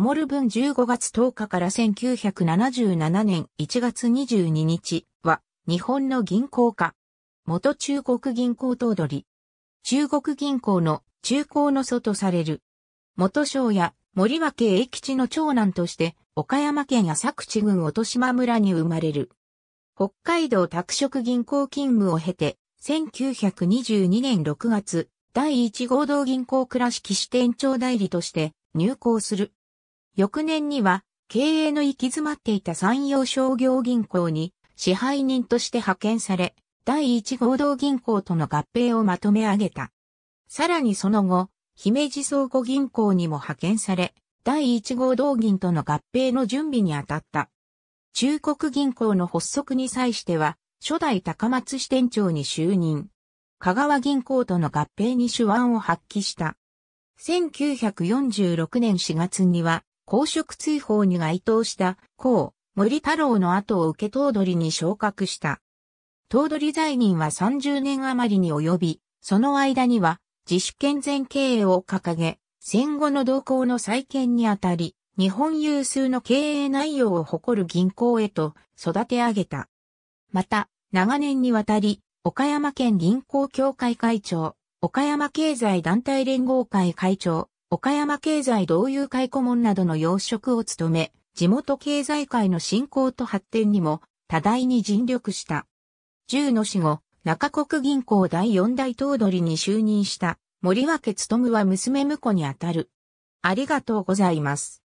守る分15月10日から1977年1月22日は、日本の銀行家。元中国銀行頭取。中国銀行の中高の祖とされる。元省や森脇栄吉の長男として、岡山県浅口郡落島村に生まれる。北海道拓殖銀行勤務を経て、1922年6月、第1合同銀行倉敷支店長代理として入行する。翌年には、経営の行き詰まっていた山陽商業銀行に支配人として派遣され、第一合同銀行との合併をまとめ上げた。さらにその後、姫路倉庫銀行にも派遣され、第一合同銀との合併の準備に当たった。中国銀行の発足に際しては、初代高松支店長に就任。香川銀行との合併に手腕を発揮した。1946年4月には、公職追放に該当した公、森太郎の後を受け頭取に昇格した。頭取在任は30年余りに及び、その間には自主健全経営を掲げ、戦後の動向の再建にあたり、日本有数の経営内容を誇る銀行へと育て上げた。また、長年にわたり、岡山県銀行協会会長、岡山経済団体連合会会長、岡山経済同友会顧問などの要職を務め、地元経済界の振興と発展にも多大に尽力した。10の死後、中国銀行第4代頭取に就任した森脇務は娘婿にあたる。ありがとうございます。